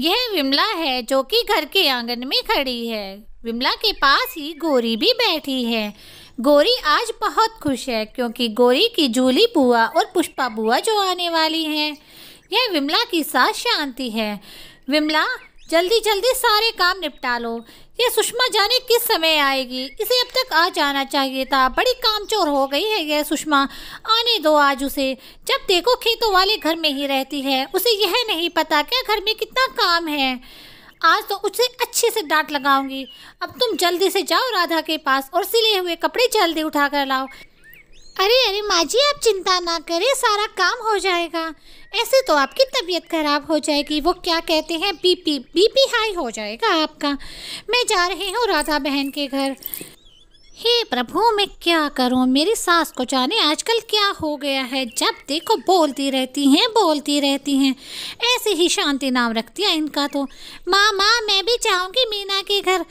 यह विमला है जो कि घर के आंगन में खड़ी है विमला के पास ही गोरी भी बैठी है गोरी आज बहुत खुश है क्योंकि गोरी की जूली बुआ और पुष्पा बुआ जो आने वाली हैं यह विमला की सास शांति है विमला जल्दी जल्दी सारे काम निपटा लो ये सुषमा जाने किस समय आएगी इसे अब तक आ जाना चाहिए था बड़ी कामचोर हो गई है यह सुषमा आने दो आज उसे जब देखो खेतों वाले घर में ही रहती है उसे यह नहीं पता क्या घर में कितना काम है आज तो उसे अच्छे से डांट लगाऊंगी अब तुम जल्दी से जाओ राधा के पास और सिले हुए कपड़े जल्दी उठा कर लाओ अरे अरे माँ जी आप चिंता ना करें सारा काम हो जाएगा ऐसे तो आपकी तबीयत खराब हो जाएगी वो क्या कहते हैं बीपी बीपी हाई हो जाएगा आपका मैं जा रही हूँ राधा बहन के घर हे प्रभु मैं क्या करूँ मेरी सास को जाने आजकल क्या हो गया है जब देखो बोलती रहती हैं बोलती रहती हैं ऐसे ही शांति नाम रखती है इनका तो माँ माँ मैं भी जाऊँगी मीना के घर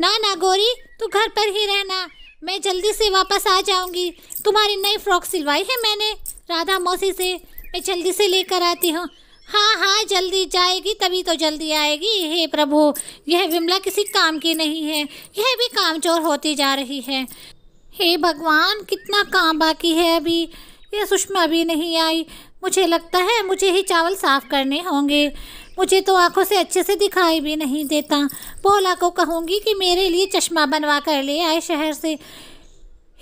ना ना गोरी तू घर पर ही रहना मैं जल्दी से वापस आ जाऊंगी तुम्हारी नई फ्रॉक सिलवाई है मैंने राधा मौसी से मैं जल्दी से लेकर आती हूँ हाँ हाँ जल्दी जाएगी तभी तो जल्दी आएगी हे प्रभु यह विमला किसी काम की नहीं है यह भी कामचोर होती जा रही है हे भगवान कितना काम बाकी है अभी यह सुषमा भी नहीं आई मुझे लगता है मुझे ही चावल साफ़ करने होंगे मुझे तो आंखों से अच्छे से दिखाई भी नहीं देता पोला को कहूँगी कि मेरे लिए चश्मा बनवा कर ले आए शहर से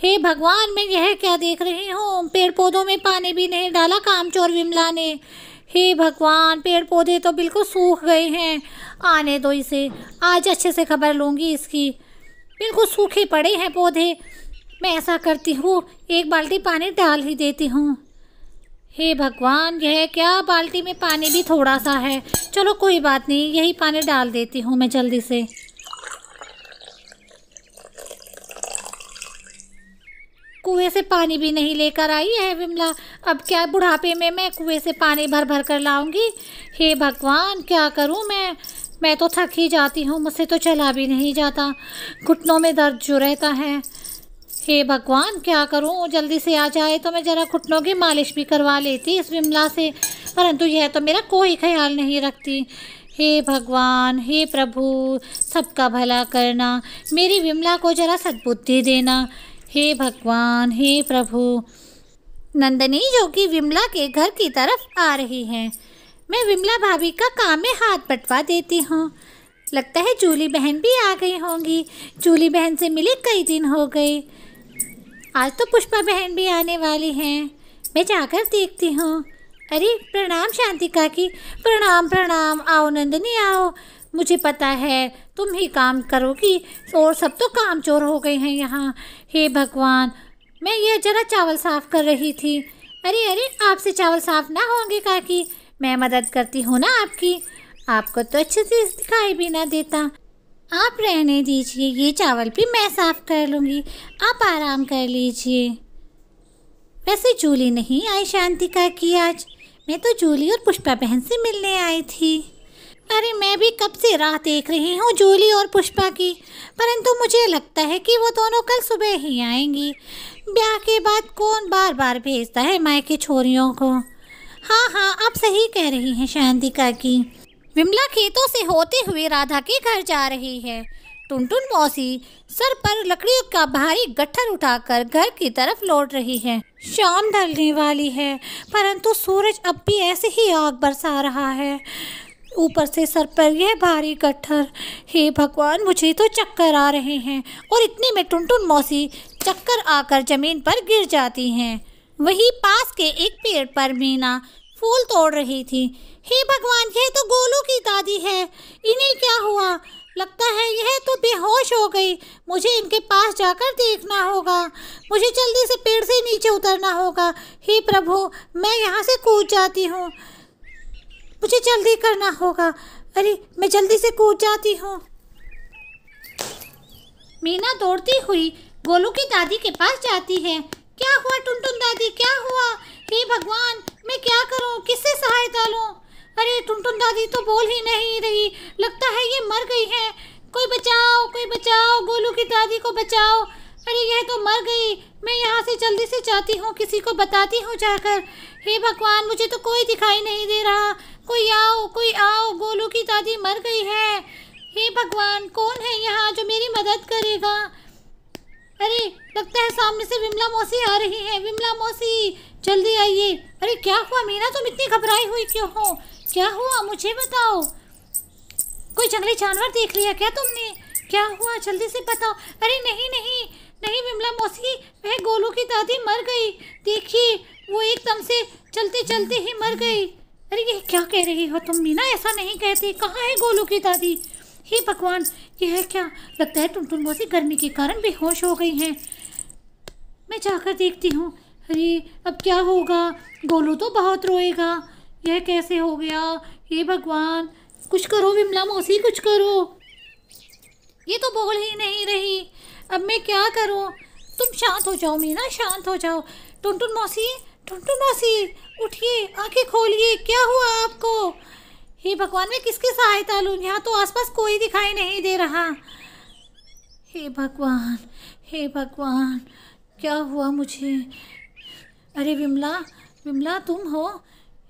हे भगवान मैं यह क्या देख रही हूँ पेड़ पौधों में पानी भी नहीं डाला कामचोर विमला ने हे भगवान पेड़ पौधे तो बिल्कुल सूख गए हैं आने दो इसे आज अच्छे से खबर लूँगी इसकी बिल्कुल सूखे पड़े हैं पौधे मैं ऐसा करती हूँ एक बाल्टी पानी डाल ही देती हूँ हे भगवान यह क्या बाल्टी में पानी भी थोड़ा सा है चलो कोई बात नहीं यही पानी डाल देती हूँ मैं जल्दी से कुएं से पानी भी नहीं लेकर आई है विमला अब क्या बुढ़ापे में मैं कुएं से पानी भर भर कर लाऊंगी हे भगवान क्या करूं मैं मैं तो थक ही जाती हूँ मुझसे तो चला भी नहीं जाता घुटनों में दर्द जो रहता है हे भगवान क्या करूं जल्दी से आ जाए तो मैं ज़रा घुटनों की मालिश भी करवा लेती इस विमला से परंतु यह तो मेरा कोई ख्याल नहीं रखती हे भगवान हे प्रभु सबका भला करना मेरी विमला को जरा सद्बुद्धि देना हे भगवान हे प्रभु नंदनी जो कि विमला के घर की तरफ आ रही हैं मैं विमला भाभी का काम में हाथ बटवा देती हूँ लगता है जूली बहन भी आ गई होंगी जूली बहन से मिले कई दिन हो गए आज तो पुष्पा बहन भी आने वाली हैं मैं जाकर देखती हूँ अरे प्रणाम शांति काकी प्रणाम प्रणाम आओ नंदनी आओ मुझे पता है तुम ही काम करोगी और सब तो काम चोर हो गए हैं यहाँ हे भगवान मैं यह जरा चावल साफ़ कर रही थी अरे अरे आपसे चावल साफ़ ना होंगे काकी मैं मदद करती हूँ ना आपकी आपको तो अच्छे से दिखाई भी ना देता आप रहने दीजिए ये चावल भी मैं साफ़ कर लूँगी आप आराम कर लीजिए वैसे जूली नहीं आई शांतिका की आज मैं तो जूली और पुष्पा बहन से मिलने आई थी अरे मैं भी कब से राह देख रही हूँ जूली और पुष्पा की परंतु मुझे लगता है कि वो दोनों कल सुबह ही आएंगी ब्याह के बाद कौन बार बार भेजता है मायके छोरियों को हाँ हाँ आप सही कह रही हैं शांतिका की विमला खेतों से होते हुए राधा के घर जा रही है टुनटुन मौसी सर पर लकड़ियों का भारी गट्ठर उठाकर घर की तरफ लौट रही है शाम ढलने वाली है परंतु सूरज अब भी ऐसे ही आग बरसा रहा है ऊपर से सर पर यह भारी गट्ठर हे भगवान मुझे तो चक्कर आ रहे हैं और इतने में टुनटुन मौसी चक्कर आकर जमीन पर गिर जाती हैं वहीं पास के एक पेड़ पर मीना फूल तोड़ रही थी हे भगवान यह तो गोलू की दादी है इन्हें क्या हुआ लगता है यह तो बेहोश हो गई मुझे इनके पास जाकर देखना होगा मुझे जल्दी से पेड़ से नीचे उतरना होगा हे प्रभु मैं यहाँ से कूद जाती हूँ मुझे जल्दी करना होगा अरे मैं जल्दी से कूद जाती हूँ मीना दौड़ती हुई गोलू की दादी के पास जाती है क्या हुआ टुन दादी क्या हुआ हे भगवान मैं क्या करूं किससे सहायता लूं अरे टुनटुन तो दादी तो बोल ही नहीं रही लगता है ये मर गई है कोई बचाओ कोई बचाओ गोलू की दादी को बचाओ अरे यह तो मर गई मैं यहाँ से जल्दी से जाती हूँ किसी को बताती हूँ जाकर हे भगवान मुझे तो कोई दिखाई नहीं दे रहा कोई आओ कोई आओ गोलू की दादी मर गई है हे भगवान कौन है यहाँ जो मेरी मदद करेगा अरे लगता है सामने से विमला मौसी आ रही है विमला मौसी जल्दी आइए अरे क्या हुआ मीना तुम इतनी घबराई हुई क्यों हो क्या हुआ मुझे बताओ कोई जंगली जानवर देख लिया क्या तुमने क्या हुआ जल्दी से बताओ अरे नहीं नहीं नहीं विमला मौसी वह गोलू की दादी मर गई देखिए वो एकदम से चलते चलते ही मर गई अरे ये क्या कह रही हो तुम मीना ऐसा नहीं कहती कहाँ है गोलू की दादी हे भगवान यह क्या लगता है तुम तुम बहुत ही गर्मी के कारण बेहोश हो गई हैं मैं जाकर देखती हूँ अरे अब क्या होगा गोलू तो बहुत रोएगा यह कैसे हो गया हे भगवान कुछ करो विमला मौसी कुछ करो ये तो बोल ही नहीं रही अब मैं क्या करूँ तुम शांत हो जाओ मीना शांत हो जाओ टुन मौसी टुन मौसी उठिए आंखें खोलिए क्या हुआ आपको हे भगवान मैं किसकी सहायता लूँ यहाँ तो आसपास कोई दिखाई नहीं दे रहा हे भगवान हे भगवान क्या हुआ मुझे अरे विमला विमला तुम हो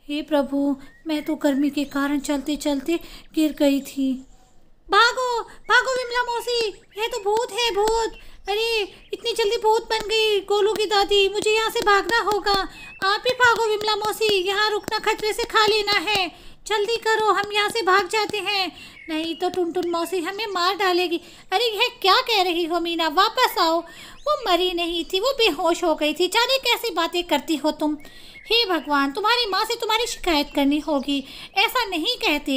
हे प्रभु मैं तो गर्मी के कारण चलते चलते गिर गई थी भागो भागो विमला मौसी यह तो भूत है भूत अरे इतनी जल्दी भूत बन गई गोलू की दादी मुझे यहाँ से भागना होगा आप ही भागो विमला मौसी यहाँ रुकना खतरे से खा लेना है जल्दी करो हम यहाँ से भाग जाते हैं नहीं तो टुन मौसी हमें मार डालेगी अरे यह क्या कह रही हो मीना वापस आओ वो मरी नहीं थी वो बेहोश हो गई थी जाने कैसी बातें करती हो तुम हे भगवान तुम्हारी माँ से तुम्हारी शिकायत करनी होगी ऐसा नहीं कहते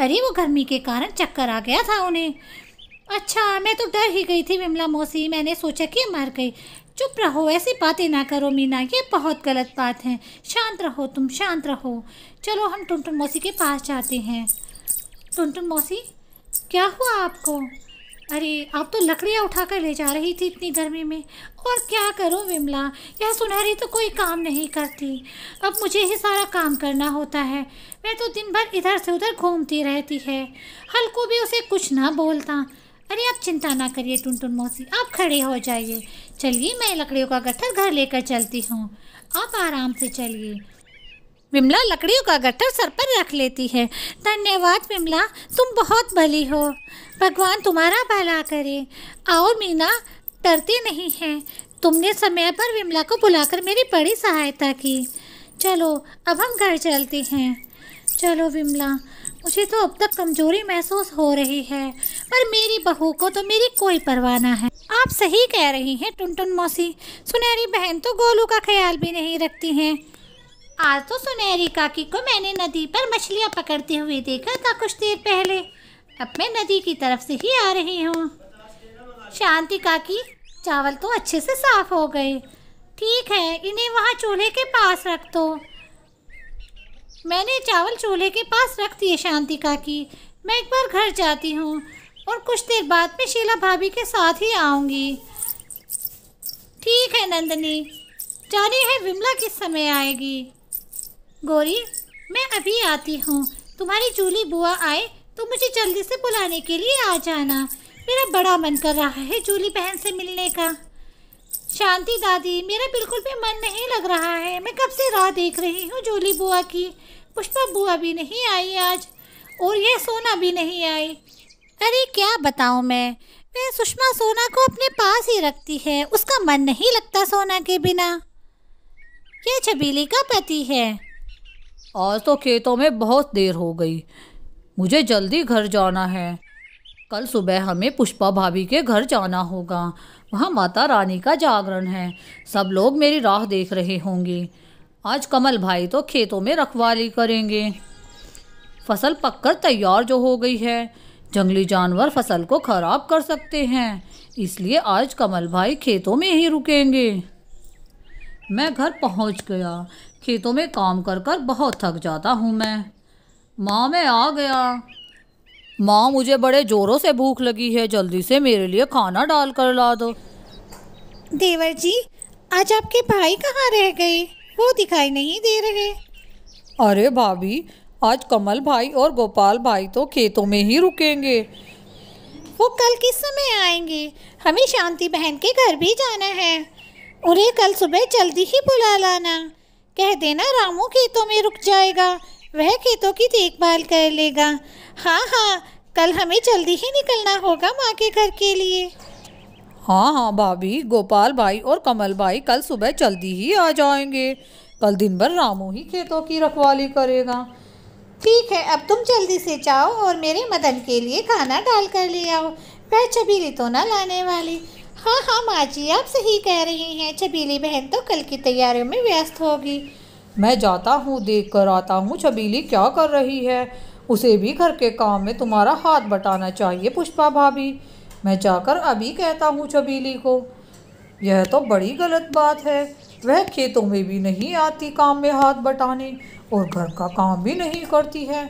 अरे वो गर्मी के कारण चक्कर आ गया था उन्हें अच्छा मैं तो डर ही गई थी विमला मौसी मैंने सोचा कि मर गई चुप रहो ऐसी बातें ना करो मीना ये बहुत गलत बात है शांत रहो तुम शांत रहो चलो हम टुनटुन मौसी के पास जाते हैं टुनटुन मौसी क्या हुआ आपको अरे आप तो लकड़ियाँ उठाकर ले जा रही थी इतनी गर्मी में और क्या करो विमला यह सुनहरी तो कोई काम नहीं करती अब मुझे ही सारा काम करना होता है मैं तो दिन भर इधर से उधर घूमती रहती है हल्को भी उसे कुछ ना बोलता अरे आप चिंता ना करिए टुन टुन मौसी आप खड़े हो जाइए चलिए मैं लकड़ियों का गट्ठर घर लेकर चलती हूँ आप आराम से चलिए विमला लकड़ियों का गट्ठर सर पर रख लेती है धन्यवाद विमला तुम बहुत भली हो भगवान तुम्हारा भला करे आओ मीना डरते नहीं हैं तुमने समय पर विमला को बुलाकर मेरी बड़ी सहायता की चलो अब हम घर चलते हैं चलो विमला मुझे तो अब तक कमजोरी महसूस हो रही है पर मेरी बहू को तो मेरी कोई परवाह ना है आप सही कह रही हैं टुनटुन मौसी सुनहरी बहन तो गोलू का ख्याल भी नहीं रखती हैं आज तो सुनहरी काकी को मैंने नदी पर मछलियाँ पकड़ते हुए देखा था कुछ देर पहले अब मैं नदी की तरफ से ही आ रही हूँ शांति काकी चावल तो अच्छे से साफ हो गए ठीक है इन्हें वहाँ चूल्हे के पास रख दो मैंने चावल चूल्हे के पास रख दिए शांति की मैं एक बार घर जाती हूँ और कुछ देर बाद में शीला भाभी के साथ ही आऊँगी ठीक है नंदनी जानी है विमला किस समय आएगी गौरी मैं अभी आती हूँ तुम्हारी जूली बुआ आए तो मुझे जल्दी से बुलाने के लिए आ जाना मेरा बड़ा मन कर रहा है जूली बहन से मिलने का शांति दादी मेरा बिल्कुल भी मन नहीं लग रहा है मैं कब से राह देख रही हूँ जोली बुआ की पुष्पा बुआ भी नहीं आई आज और ये सोना भी नहीं आई अरे क्या बताऊँ मैं मैं सुषमा सोना को अपने पास ही रखती है उसका मन नहीं लगता सोना के बिना यह छबीली का पति है आज तो खेतों में बहुत देर हो गई मुझे जल्दी घर जाना है कल सुबह हमें पुष्पा भाभी के घर जाना होगा वहाँ माता रानी का जागरण है सब लोग मेरी राह देख रहे होंगे आज कमल भाई तो खेतों में रखवाली करेंगे फसल पककर तैयार जो हो गई है जंगली जानवर फसल को खराब कर सकते हैं इसलिए आज कमल भाई खेतों में ही रुकेंगे मैं घर पहुंच गया खेतों में काम कर कर बहुत थक जाता हूँ मैं माँ मैं आ गया माँ मुझे बड़े जोरों से भूख लगी है जल्दी से मेरे लिए खाना डाल कर ला दो देवर जी आज आपके भाई कहाँ रह गए वो दिखाई नहीं दे रहे अरे भाभी आज कमल भाई और गोपाल भाई तो खेतों में ही रुकेंगे वो कल किस समय आएंगे हमें शांति बहन के घर भी जाना है उन्हें कल सुबह जल्दी ही बुला लाना कह देना रामू खेतों में रुक जाएगा वह खेतों की देखभाल कर लेगा हाँ हाँ कल हमें जल्दी ही निकलना होगा माँ के घर के लिए हाँ हाँ भाभी गोपाल भाई और कमल भाई कल सुबह जल्दी ही आ जाएंगे कल दिन भर रामू ही खेतों की रखवाली करेगा ठीक है अब तुम जल्दी से जाओ और मेरे मदन के लिए खाना डाल कर ले आओ वह छबीली तो ना लाने वाली हाँ हाँ माँ जी आप सही कह रही हैं छबीली बहन तो कल की तैयारियों में व्यस्त होगी मैं जाता हूँ देख कर आता हूँ छबीली क्या कर रही है उसे भी घर के काम में तुम्हारा हाथ बटाना चाहिए पुष्पा भाभी मैं जाकर अभी कहता हूँ छबीली को यह तो बड़ी गलत बात है वह खेतों में भी नहीं आती काम में हाथ बटाने और घर का काम भी नहीं करती है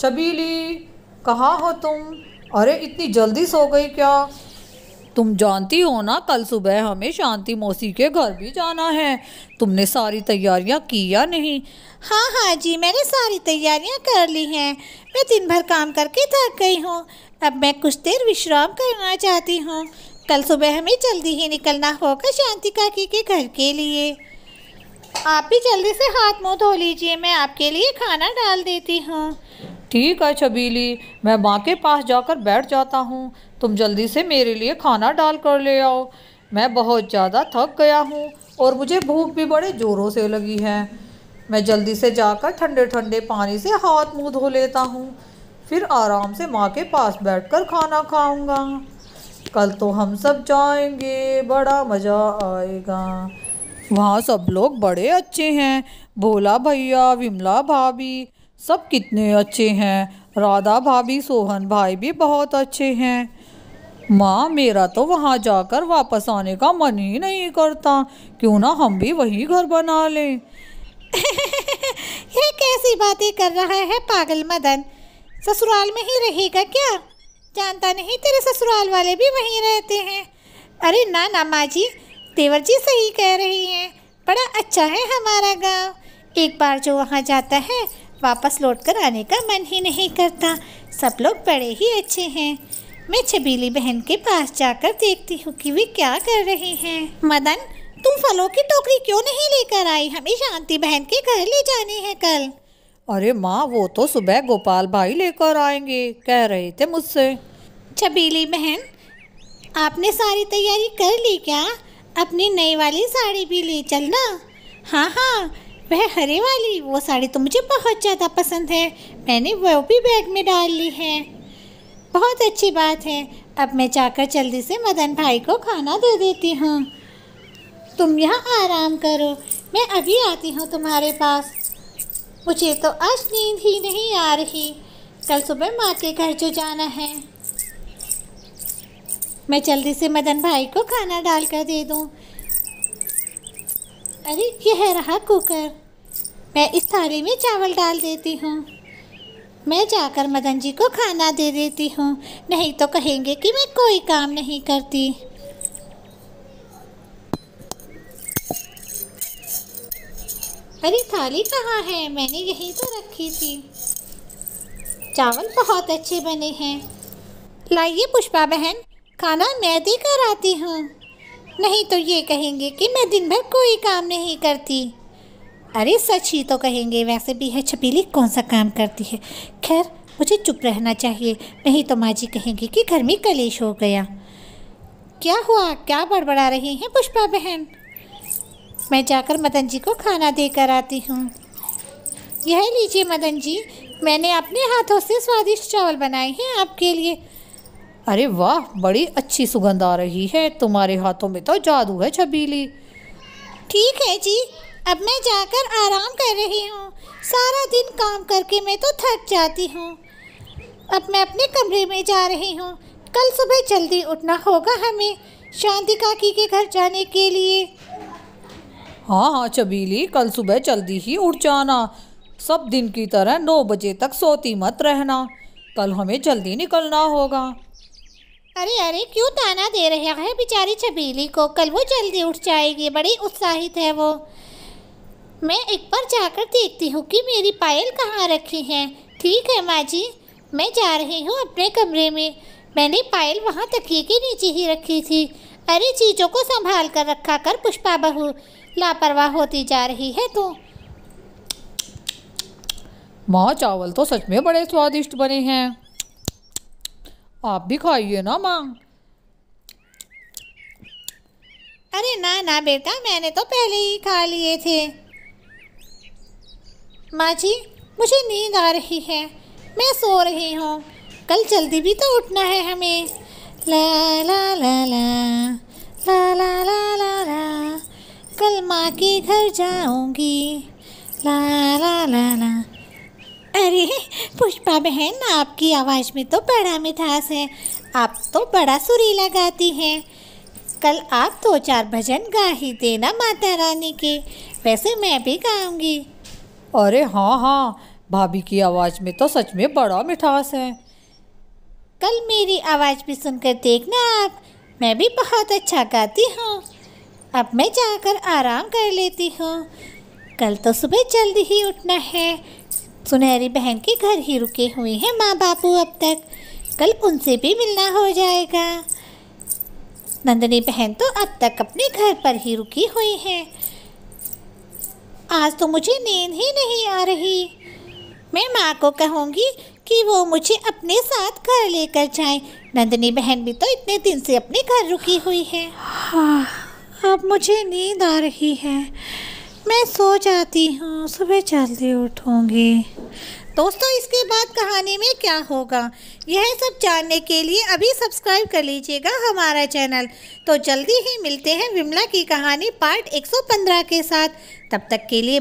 छबीली कहाँ हो तुम अरे इतनी जल्दी सो गई क्या तुम जानती हो ना कल सुबह हमें शांति मौसी के घर भी जाना है तुमने सारी तैयारियां की या नहीं हाँ हाँ जी मैंने सारी तैयारियां कर ली हैं मैं दिन भर काम करके थक गई हूँ अब मैं कुछ देर विश्राम करना चाहती हूँ कल सुबह हमें जल्दी ही निकलना होगा शांति काकी के घर के लिए आप भी जल्दी से हाथ मुंह धो लीजिए मैं आपके लिए खाना डाल देती हूँ ठीक है छबीली मैं माँ के पास जाकर बैठ जाता हूँ तुम जल्दी से मेरे लिए खाना डाल कर ले आओ मैं बहुत ज़्यादा थक गया हूँ और मुझे भूख भी बड़े ज़ोरों से लगी है मैं जल्दी से जाकर ठंडे ठंडे पानी से हाथ मुँह धो लेता हूँ फिर आराम से माँ के पास बैठकर खाना खाऊंगा कल तो हम सब जाएंगे बड़ा मज़ा आएगा वहाँ सब लोग बड़े अच्छे हैं भोला भैया विमला भाभी सब कितने अच्छे हैं राधा भाभी सोहन भाई भी बहुत अच्छे हैं माँ मेरा तो वहाँ जाकर वापस आने का मन ही नहीं करता क्यों ना हम भी वही घर बना लें ये कैसी बातें कर रहा है पागल मदन ससुराल में ही रहेगा क्या जानता नहीं तेरे ससुराल वाले भी वहीं रहते हैं अरे ना ना माँ जी देवर जी सही कह रही हैं बड़ा अच्छा है हमारा गांव एक बार जो वहाँ जाता है वापस लौट कर आने का मन ही नहीं करता सब लोग बड़े ही अच्छे हैं मैं छबीली बहन के पास जाकर देखती हूँ कि वे क्या कर रहे हैं मदन तुम फलों की टोकरी क्यों नहीं लेकर आई हमें शांति बहन के घर ले जाने हैं कल अरे माँ वो तो सुबह गोपाल भाई लेकर आएंगे कह रहे थे मुझसे छबीली बहन आपने सारी तैयारी कर ली क्या अपनी नई वाली साड़ी भी ले चलना हाँ हाँ वह हरे वाली वो साड़ी तो मुझे बहुत ज़्यादा पसंद है मैंने वो भी बैग में डाल ली है बहुत अच्छी बात है अब मैं जाकर जल्दी से मदन भाई को खाना दे देती हूँ तुम यहाँ आराम करो मैं अभी आती हूँ तुम्हारे पास मुझे तो आज नींद ही नहीं आ रही कल सुबह माँ के घर जो जाना है मैं जल्दी से मदन भाई को खाना डाल कर दे दूँ अरे यह रहा कुकर मैं इस थाली में चावल डाल देती हूँ मैं जाकर मदन जी को खाना दे देती हूँ नहीं तो कहेंगे कि मैं कोई काम नहीं करती अरे थाली कहाँ है मैंने यहीं तो रखी थी चावल बहुत अच्छे बने हैं लाइए पुष्पा बहन खाना मैं देकर आती हूँ नहीं तो ये कहेंगे कि मैं दिन भर कोई काम नहीं करती अरे सच ही तो कहेंगे वैसे भी है छपीली कौन सा काम करती है खैर मुझे चुप रहना चाहिए नहीं तो माँ जी कहेंगी कि घर में कलेश हो गया क्या हुआ क्या बड़बड़ा रही हैं पुष्पा बहन मैं जाकर मदन जी को खाना देकर आती हूँ यह लीजिए मदन जी मैंने अपने हाथों से स्वादिष्ट चावल बनाए हैं आपके लिए अरे वाह बड़ी अच्छी सुगंध आ रही है तुम्हारे हाथों में तो जादू है छबीली ठीक है जी अब मैं जाकर आराम कर रही हूँ सारा दिन काम करके मैं तो थक जाती हूँ अब मैं अपने कमरे में जा रही हूँ कल सुबह जल्दी उठना होगा हमें शांति काकी के घर जाने के लिए हाँ हाँ चबीली कल सुबह जल्दी ही उठ जाना सब दिन की तरह नौ बजे तक सोती मत रहना कल हमें जल्दी निकलना होगा अरे अरे क्यों ताना दे रहा है बेचारी छबीली को कल वो जल्दी उठ जाएगी बड़ी उत्साहित है वो मैं एक बार जाकर देखती हूँ कि मेरी पायल कहाँ रखी है ठीक है माँ जी मैं जा रही हूँ अपने कमरे में मैंने पायल वहाँ तकिए के नीचे ही रखी थी अरे चीज़ों को संभाल कर रखा कर पुष्पा बहू लापरवाह होती जा रही है तू तो। माँ चावल तो सच में बड़े स्वादिष्ट बने हैं आप भी खाइए ना माँ अरे ना ना बेटा मैंने तो पहले ही खा लिए थे माँ जी मुझे नींद आ रही है मैं सो रही हूँ कल जल्दी भी तो उठना है हमें ला ला ला ला ला ला ला ला ला कल माँ के घर जाऊँगी ला ला ला ला अरे पुष्पा बहन आपकी आवाज़ में तो बड़ा मिठास है आप तो बड़ा सुरीला गाती हैं कल आप दो चार भजन गा ही देना माता रानी के वैसे मैं भी गाऊंगी अरे हाँ हाँ भाभी की आवाज़ में तो सच में बड़ा मिठास है कल मेरी आवाज़ भी सुनकर देखना आप मैं भी बहुत अच्छा गाती हूँ अब मैं जाकर आराम कर लेती हूँ कल तो सुबह जल्दी ही उठना है सुनहरी बहन के घर ही रुके हुए हैं माँ बापू अब तक कल उनसे भी मिलना हो जाएगा नंदनी बहन तो अब तक अपने घर पर ही रुकी हुई है आज तो मुझे नींद ही नहीं आ रही मैं माँ को कहूँगी कि वो मुझे अपने साथ घर लेकर जाए नंदनी बहन भी तो इतने दिन से अपने घर रुकी हुई है हाँ अब मुझे नींद आ रही है मैं सो जाती हूँ सुबह जल्दी उठूँगी दोस्तों इसके बाद कहानी में क्या होगा यह सब जानने के लिए अभी सब्सक्राइब कर लीजिएगा हमारा चैनल तो जल्दी ही मिलते हैं विमला की कहानी पार्ट 115 के साथ तब तक के लिए